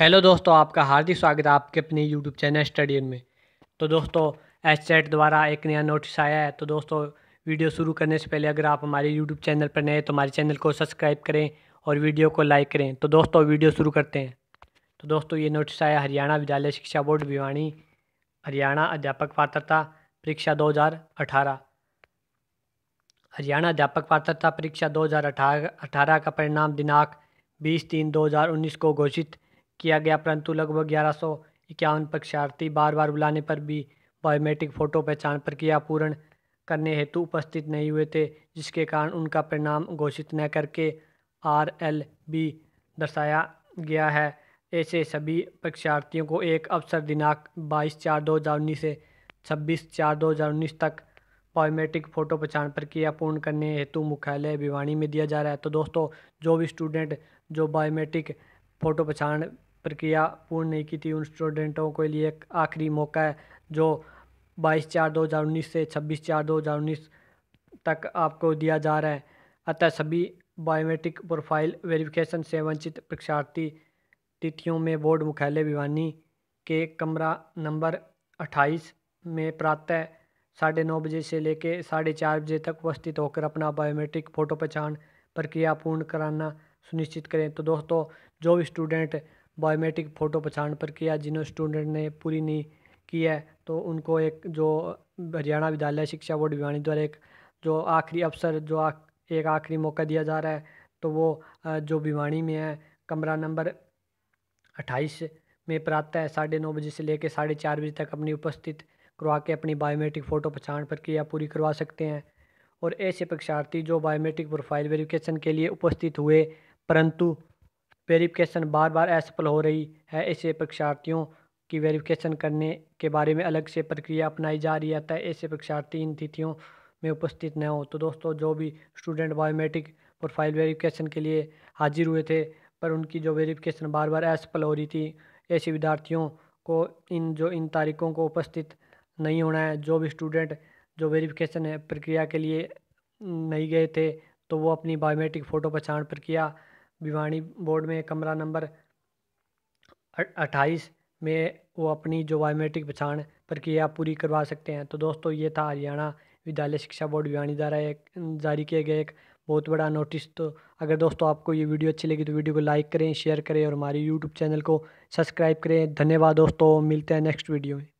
hello दोस्तों आपका हार्दिक स्वागत है आपके अपने यूट्यूब चैनल स्टडियन में तो दोस्तों एच सेट द्वारा एक नया नोटिस आया है तो दोस्तों वीडियो शुरू करने से पहले अगर आप हमारे यूट्यूब चैनल पर नए तो हमारे चैनल को सब्सक्राइब करें और वीडियो को लाइक करें तो दोस्तों वीडियो शुरू करते हैं तो दोस्तों ये नोटिस आया हरियाणा विद्यालय शिक्षा बोर्ड भिवाणी हरियाणा अध्यापक पात्रता परीक्षा दो हरियाणा अध्यापक पात्रता परीक्षा दो का परिणाम दिनांक बीस तीन दो को घोषित किया गया परंतु लगभग ग्यारह सौ इक्यावन पक्षार्थी बार बार बुलाने पर भी बायोमेट्रिक फोटो पहचान प्रक्रिया पूर्ण करने हेतु उपस्थित नहीं हुए थे जिसके कारण उनका परिणाम घोषित न करके आर एल बी दर्शाया गया है ऐसे सभी परीक्षार्थियों को एक अवसर दिनांक 22 चार 2019 से 26 चार 2019 तक बायोमेट्रिक फ़ोटो पहचान प्रक्रिया पूर्ण करने हेतु मुख्यालय भिवानी में दिया जा रहा है तो दोस्तों जो भी स्टूडेंट जो बायोमेट्रिक फ़ोटो पहचान प्रक्रिया पूर्ण नहीं की थी उन स्टूडेंटों के लिए एक आखिरी मौका है जो 22 चार 2019 से 26 चार 2019 तक आपको दिया जा रहा है अतः सभी बायोमेट्रिक प्रोफाइल वेरिफिकेशन से वंचित परीक्षार्थी तिथियों में बोर्ड मुख्यालय भिवानी के कमरा नंबर 28 में प्रातः साढ़े नौ बजे से लेकर साढ़े चार बजे तक उपस्थित होकर अपना बायोमेट्रिक फ़ोटो पहचान प्रक्रिया पूर्ण कराना सुनिश्चित करें तो दोस्तों जो भी स्टूडेंट बायोमेट्रिक फ़ोटो पहचान पर किया जिन्हों स्टूडेंट ने पूरी नहीं की है तो उनको एक जो हरियाणा विद्यालय शिक्षा बोर्ड भिवानी द्वारा एक जो आखिरी अवसर जो आ, एक आखिरी मौका दिया जा रहा है तो वो जो भिवानी में है कमरा नंबर अट्ठाईस में प्रातः साढ़े नौ बजे से लेकर साढ़े चार बजे तक अपनी उपस्थित करवा के अपनी बायोमेट्रिक फ़ोटो पहचान प्रक्रिया पूरी करवा सकते हैं और ऐसे परीक्षार्थी जो बायोमेट्रिक प्रोफाइल वेरिफिकेशन के लिए उपस्थित हुए परंतु वेरिफिकेशन बार बार असफल हो रही है ऐसे परीक्षार्थियों की वेरिफिकेशन करने के बारे में अलग से प्रक्रिया अपनाई जा रही है अतः ऐसे परीक्षार्थी इन तिथियों में उपस्थित न हो तो दोस्तों जो भी स्टूडेंट बायोमेट्रिक प्रोफाइल वेरिफिकेशन के लिए हाजिर हुए थे पर उनकी जो वेरिफिकेशन बार बार असफल हो रही थी ऐसे विद्यार्थियों को इन जो इन तारीखों को उपस्थित नहीं होना है जो भी स्टूडेंट जो वेरिफिकेशन है प्रक्रिया के लिए नहीं गए थे तो वो अपनी बायोमेट्रिक फ़ोटो पहचान प्रक्रिया भिवानी बोर्ड में कमरा नंबर अट्ठाईस में वो अपनी जो बायोमेट्रिक पहचान प्रक्रिया पूरी करवा सकते हैं तो दोस्तों ये था हरियाणा विद्यालय शिक्षा बोर्ड भिवानी द्वारा एक जारी किए गए एक बहुत बड़ा नोटिस तो अगर दोस्तों आपको ये वीडियो अच्छी लगी तो वीडियो को लाइक करें शेयर करें और हमारे यूट्यूब चैनल को सब्सक्राइब करें धन्यवाद दोस्तों मिलते हैं नेक्स्ट वीडियो में